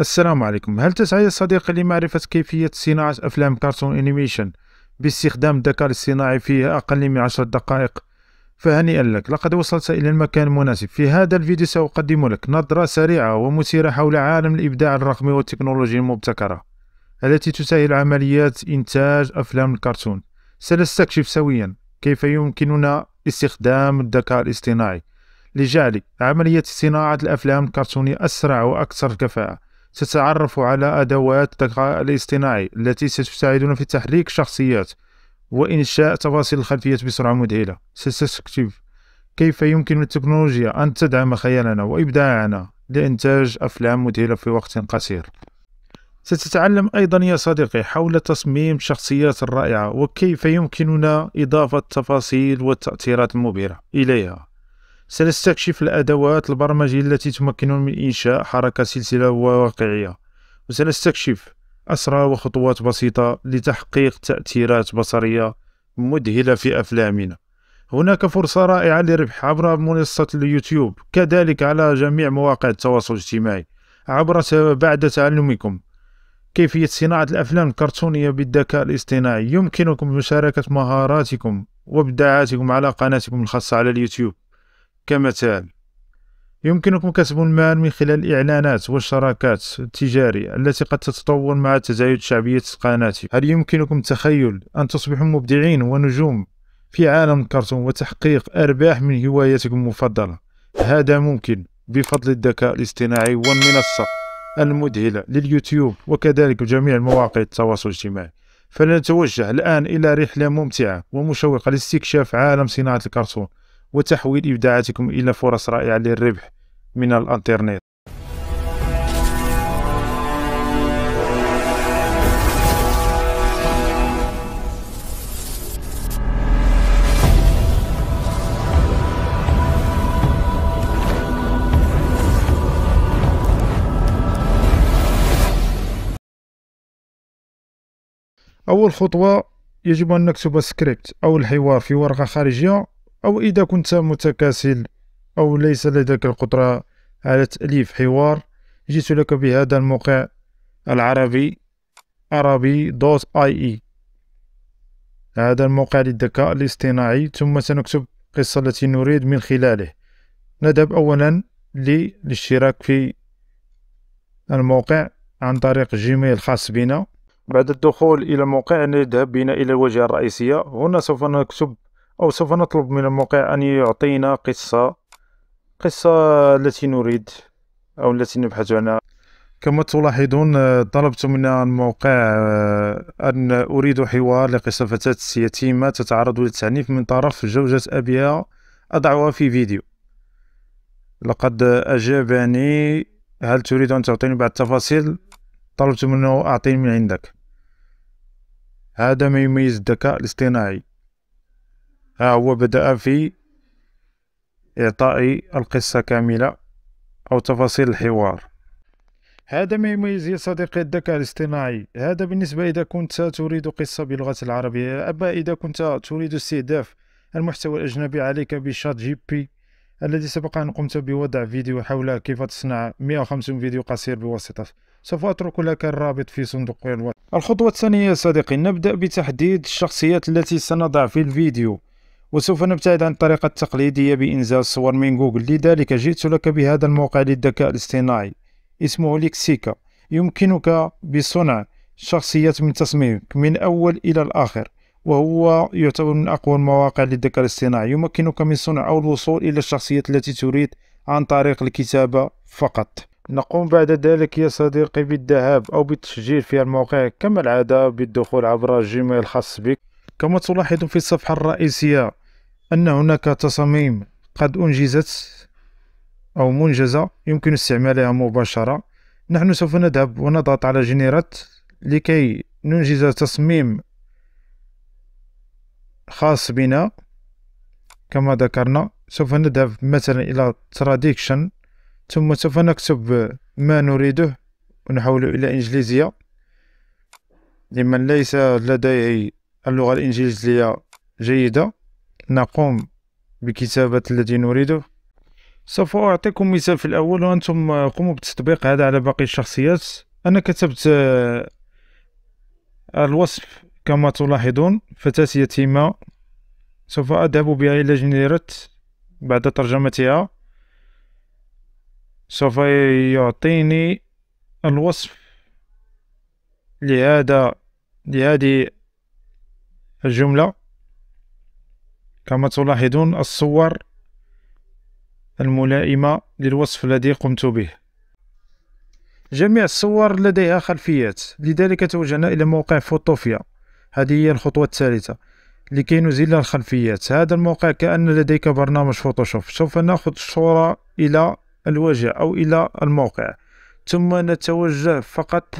السلام عليكم هل تسعى يا صديقي لمعرفة كيفية صناعة أفلام كارتون أنيميشن باستخدام الذكاء الاصطناعي في أقل من عشر دقائق فهنيئا لك لقد وصلت إلى المكان المناسب في هذا الفيديو سأقدم لك نظرة سريعة ومثيرة حول عالم الإبداع الرقمي والتكنولوجيا المبتكرة التي تسهل عمليات إنتاج أفلام الكرتون سنستكشف سويا كيف يمكننا استخدام الذكاء الاصطناعي لجعل عملية صناعة الأفلام الكرتونية أسرع وأكثر كفاءة ستتعرف على أدوات الذكاء الاصطناعي التي ستساعدنا في تحريك الشخصيات وإنشاء تفاصيل الخلفيات بسرعة مذهلة ستكتب كيف يمكن للتكنولوجيا أن تدعم خيالنا وإبداعنا لإنتاج أفلام مذهلة في وقت قصير ستتعلم أيضا يا صديقي حول تصميم الشخصيات الرائعة وكيف يمكننا إضافة تفاصيل والتأثيرات المبهرة إليها سنستكشف الأدوات البرمجية التي تمكن من إنشاء حركة سلسلة واقعية وسنستكشف أسرار وخطوات بسيطة لتحقيق تأثيرات بصرية مذهلة في أفلامنا هناك فرصة رائعة للربح عبر منصة اليوتيوب كذلك على جميع مواقع التواصل الاجتماعي عبر بعد تعلمكم كيفية صناعة الأفلام الكرتونية بالذكاء الاصطناعي يمكنكم مشاركة مهاراتكم وابداعاتكم على قناتكم الخاصة على اليوتيوب كمثال يمكنكم كسب المال من خلال الإعلانات والشراكات التجارية التي قد تتطور مع تزايد شعبية قناتي هل يمكنكم تخيل أن تصبحوا مبدعين ونجوم في عالم الكرتون وتحقيق أرباح من هوايتكم المفضلة؟ هذا ممكن بفضل الذكاء الاصطناعي والمنصة المذهلة لليوتيوب وكذلك جميع مواقع التواصل الاجتماعي فلنتوجه الآن إلى رحلة ممتعة ومشوقة لاستكشاف عالم صناعة الكرتون وتحويل إبداعاتكم إلى فرص رائعة للربح من الإنترنت أول خطوة يجب أن نكتب السكريبت أو الحوار في ورقة خارجية أو إذا كنت متكاسل أو ليس لديك القدرة على تأليف حوار جئت لك بهذا الموقع العربي عربي دوت اي اي هذا الموقع للذكاء الاصطناعي ثم سنكتب القصة التي نريد من خلاله نذهب أولا للاشتراك في الموقع عن طريق جيميل الخاص بنا بعد الدخول إلى الموقع نذهب بنا إلى الواجهة الرئيسية هنا سوف نكتب أو سوف نطلب من الموقع أن يعطينا قصة قصة التي نريد أو التي نبحث عنها كما تلاحظون آه، طلبت من الموقع آه، أن أريد حوار لقصة فتاة يتيمة تتعرض للتعنيف من طرف زوجة أبيها أضعها في فيديو لقد أجابني هل تريد أن تعطيني بعض التفاصيل؟ طلبت منه أعطيني من عندك هذا ما يميز الذكاء الاصطناعي ها هو بدأ في إعطاء القصة كاملة أو تفاصيل الحوار هذا ما يميز يا صديقي الذكاء الاصطناعي هذا بالنسبة إذا كنت تريد قصة باللغة العربية أما إذا كنت تريد استهداف المحتوى الأجنبي عليك بشات جي بي الذي سبق أن قمت بوضع فيديو حول كيف تصنع 150 فيديو قصير بواسطة سوف أترك لك الرابط في صندوق الوصف الخطوة الثانية يا صديقي نبدأ بتحديد الشخصيات التي سنضع في الفيديو وسوف نبتعد عن الطريقة التقليدية بإنزال الصور من جوجل لذلك جئت لك بهذا الموقع للذكاء الاصطناعي اسمه ليكسيكا يمكنك بصنع شخصيات من تصميمك من أول إلى الآخر وهو يعتبر من أقوى المواقع للذكاء الاصطناعي يمكنك من صنع أو الوصول إلى الشخصيات التي تريد عن طريق الكتابة فقط نقوم بعد ذلك يا صديقي بالذهاب أو بالتسجيل في الموقع كما العادة بالدخول عبر الجيميل الخاص بك كما تلاحظ في الصفحة الرئيسية أن هناك تصاميم قد أنجزت أو منجزة يمكن استعمالها مباشرة نحن سوف نذهب ونضغط على جنيرات لكي ننجز تصميم خاص بنا كما ذكرنا سوف نذهب مثلا إلى تراديكشن ثم سوف نكتب ما نريده ونحوله إلى إنجليزية لمن ليس لديه اللغة الإنجليزية جيدة نقوم بكتابة الذي نريده سوف أعطيكم مثال في الأول وأنتم قوموا بتطبيق هذا على باقي الشخصيات أنا كتبت آه، الوصف كما تلاحظون فتاة يتيمة سوف أذهب بها إلى جنيرت بعد ترجمتها سوف يعطيني الوصف لهذا لهذه الجملة كما تلاحظون الصور الملائمة للوصف الذي قمت به جميع الصور لديها خلفيات لذلك توجهنا إلى موقع فوتوفيا هذه هي الخطوة الثالثة لكي نزيل الخلفيات هذا الموقع كأن لديك برنامج فوتوشوب سوف نأخذ الصورة إلى الوجه أو إلى الموقع ثم نتوجه فقط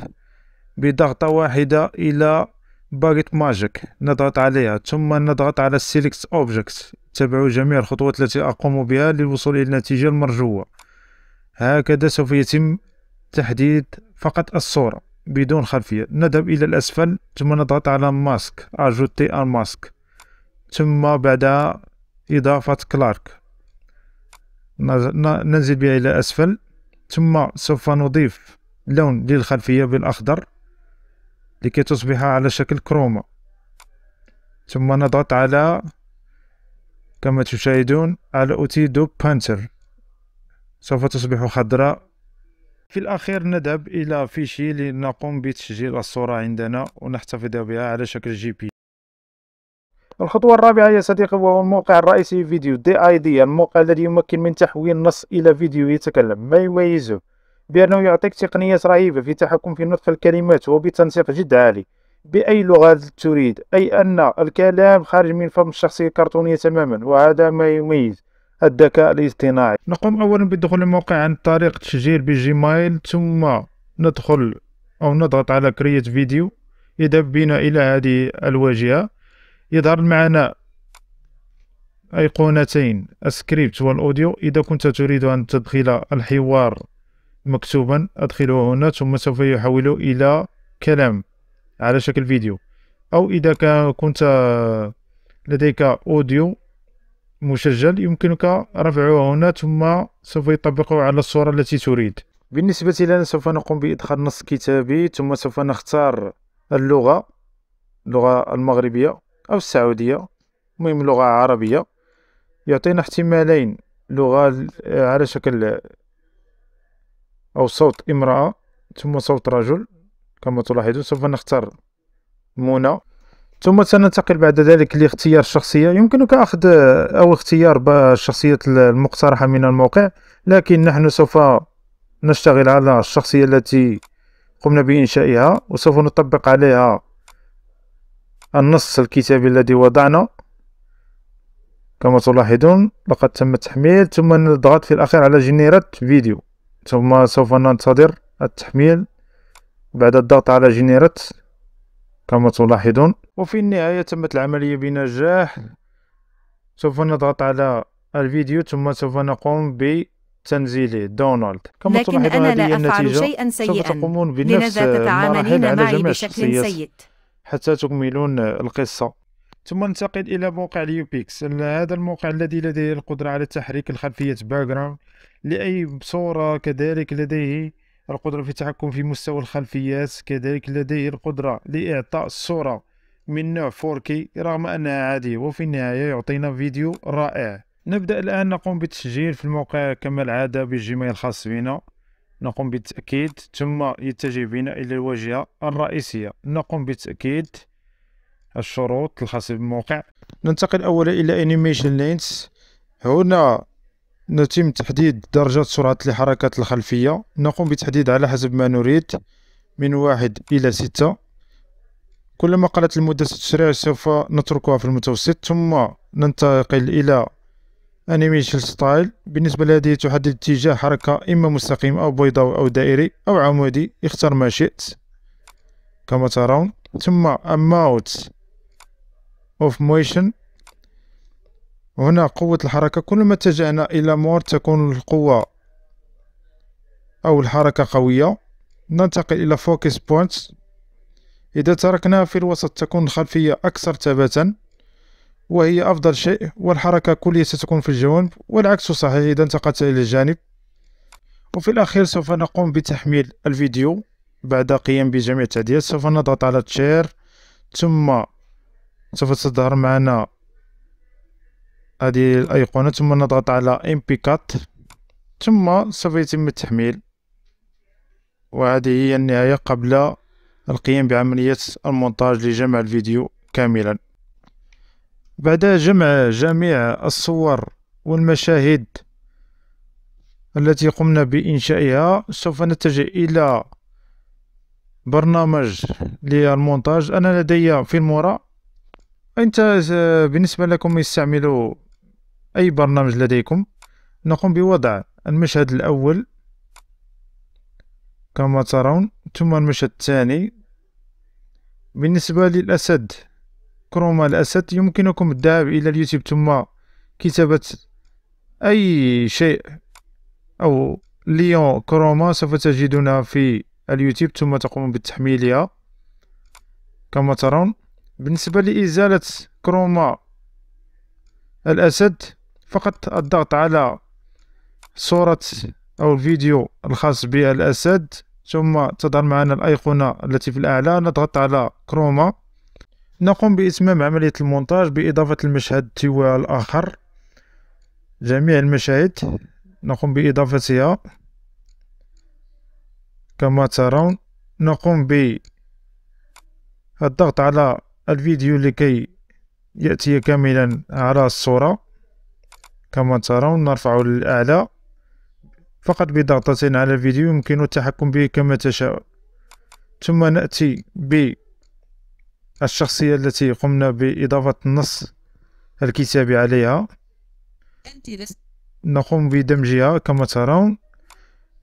بضغطة واحدة إلى باغيت ماجيك نضغط عليها ثم نضغط على Select Objects تبعوا جميع الخطوات التي أقوم بها للوصول إلى النتيجة المرجوة هكذا سوف يتم تحديد فقط الصورة بدون خلفية نذهب إلى الأسفل ثم نضغط على ماسك أجوتي أن ماسك ثم بعدها إضافة كلارك ننزل بها إلى أسفل ثم سوف نضيف لون للخلفية بالأخضر لكي تصبح على شكل كروما ثم نضغط على كما تشاهدون على دو بانتر سوف تصبح خضراء في الأخير نذهب إلى فيشي لنقوم بتسجيل الصورة عندنا ونحتفظ بها على شكل جي بي الخطوة الرابعة يا صديقي وهو الموقع الرئيسي فيديو دي اي دي الموقع الذي يمكن من تحويل نص إلى فيديو يتكلم ما يميزه بأنه يعطيك تقنية رهيبة في التحكم في نطق الكلمات وبتنسيق جد عالي بأي لغة تريد أي أن الكلام خارج من فم الشخصية الكرتونية تماما وهذا ما يميز الذكاء الاصطناعي نقوم أولا بالدخول للموقع عن طريق تسجيل بجيميل ثم ندخل أو نضغط على كريت فيديو يذهب بنا إلى هذه الواجهة يظهر معنا أيقونتين السكريبت والأوديو إذا كنت تريد أن تدخل الحوار مكتوبا أدخله هنا ثم سوف يحوله إلى كلام على شكل فيديو أو إذا كنت لديك أوديو مسجل يمكنك رفعه هنا ثم سوف يطبقه على الصورة التي تريد بالنسبة لنا سوف نقوم بإدخال نص كتابي ثم سوف نختار اللغة اللغة المغربية أو السعودية المهم لغة عربية يعطينا احتمالين لغة على شكل أو صوت امرأة ثم صوت رجل كما تلاحظون سوف نختار منى ثم سننتقل بعد ذلك لاختيار الشخصية يمكنك أخذ أو اختيار الشخصية المقترحة من الموقع لكن نحن سوف نشتغل على الشخصية التي قمنا بإنشائها وسوف نطبق عليها النص الكتابي الذي وضعنا كما تلاحظون لقد تم التحميل ثم نضغط في الأخير على جنيرات فيديو ثم سوف ننتظر التحميل بعد الضغط على جنرت كما تلاحظون وفي النهاية تمت العملية بنجاح سوف نضغط على الفيديو ثم سوف نقوم بتنزيله دونالد كما لكن تلاحظون أنا لا أفعل شيئا سيئا سوف تقومون بنفس المراحل على بشكل سيء. حتى تكملون القصة ثم ننتقل الى موقع اليوبيكس هذا الموقع الذي لديه القدرة على تحريك الخلفية باكجراوند لأي صورة كذلك لديه القدرة في التحكم في مستوى الخلفيات كذلك لديه القدرة لإعطاء الصورة من نوع 4K رغم أنها عادية وفي النهاية يعطينا فيديو رائع نبدأ الآن نقوم بالتسجيل في الموقع كما العادة بالجيميل الخاص بنا نقوم بالتأكيد ثم يتجه بنا إلى الواجهة الرئيسية نقوم بالتأكيد الشروط الخاصة بالموقع ننتقل أولا إلى أنيميشن لينس هنا نتم تحديد درجة سرعة الحركات الخلفية نقوم بتحديد على حسب ما نريد من واحد إلى ستة كلما قلت المدة التسريع سوف نتركها في المتوسط ثم ننتقل إلى أنيميشن ستايل بالنسبة لهذه تحدد اتجاه حركة إما مستقيم أو بيضاوي أو دائري أو عمودي اختر ما شئت كما ترون ثم أماوت of motion هنا قوة الحركة كل ما اتجهنا إلى مور تكون القوة أو الحركة قوية ننتقل إلى focus points إذا تركناها في الوسط تكون الخلفية أكثر ثباتا وهي أفضل شيء والحركة كلية ستكون في الجوانب والعكس صحيح إذا انتقلت إلى الجانب وفي الأخير سوف نقوم بتحميل الفيديو بعد قيام بجميع التعديلات سوف نضغط على تشير ثم سوف تظهر معنا هذه الأيقونة ثم نضغط على MP4 ثم سوف يتم التحميل وهذه هي النهاية قبل القيام بعملية المونتاج لجمع الفيديو كاملا بعد جمع جميع الصور والمشاهد التي قمنا بإنشائها سوف نتجه إلى برنامج للمونتاج أنا لدي فيلمورا انت بالنسبه لكم يستعملوا اي برنامج لديكم نقوم بوضع المشهد الاول كما ترون ثم المشهد الثاني بالنسبه للاسد كروما الاسد يمكنكم الذهاب الى اليوتيوب ثم كتابه اي شيء او ليون كروما سوف تجدونها في اليوتيوب ثم تقوم بتحميلها كما ترون بالنسبة لإزالة كروما الأسد فقط الضغط على صورة أو الفيديو الخاص بالأسد ثم تظهر معنا الأيقونة التي في الأعلى نضغط على كروما نقوم بإتمام عملية المونتاج بإضافة المشهد التوى الآخر جميع المشاهد نقوم بإضافتها كما ترون نقوم بالضغط على الفيديو لكي يأتي كاملا على الصورة كما ترون نرفعه للأعلى فقط بضغطة على الفيديو يمكن التحكم به كما تشاء ثم نأتي بالشخصية التي قمنا بإضافة النص الكتابي عليها نقوم بدمجها كما ترون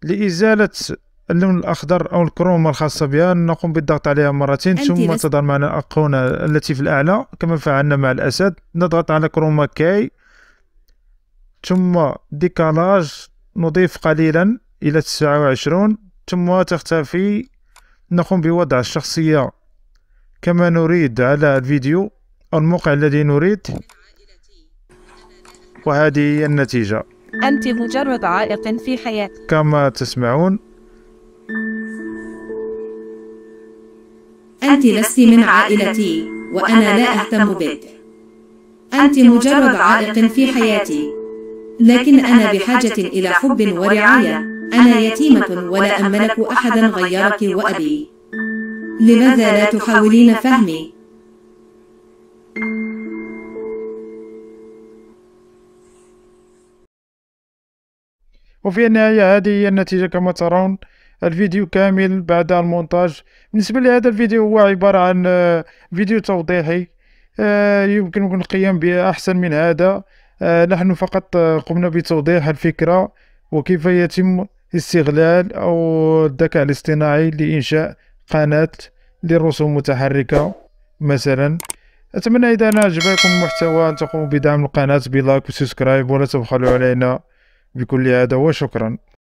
لإزالة اللون الاخضر او الكرومه الخاصه بها نقوم بالضغط عليها مرتين ثم تظهر معنا الايقونه التي في الاعلى كما فعلنا مع الاسد نضغط على كروما كي ثم ديكالاج نضيف قليلا الى 29 ثم تختفي نقوم بوضع الشخصيه كما نريد على الفيديو او الموقع الذي نريد وهذه هي النتيجه أنت مجرد عائق في حياتك كما تسمعون أنت لست من عائلتي وأنا لا أهتم بك أنت مجرد عائق في حياتي لكن أنا بحاجة إلى حب ورعاية أنا يتيمة ولا أملك أحدا غيرك وأبي لماذا لا تحاولين فهمي؟ وفي النهاية هذه هي النتيجة كما ترون الفيديو كامل بعد المونتاج بالنسبة لهذا الفيديو هو عبارة عن آه، فيديو توضيحي آه، يمكن القيام به أحسن من هذا آه، نحن فقط قمنا بتوضيح الفكرة وكيف يتم استغلال أو الذكاء الاصطناعي لإنشاء قناة للرسوم المتحركة مثلا أتمنى إذا أنا المحتوى أن تقوموا بدعم القناة بلايك وسبسكرايب ولا تبخلوا علينا بكل هذا وشكرا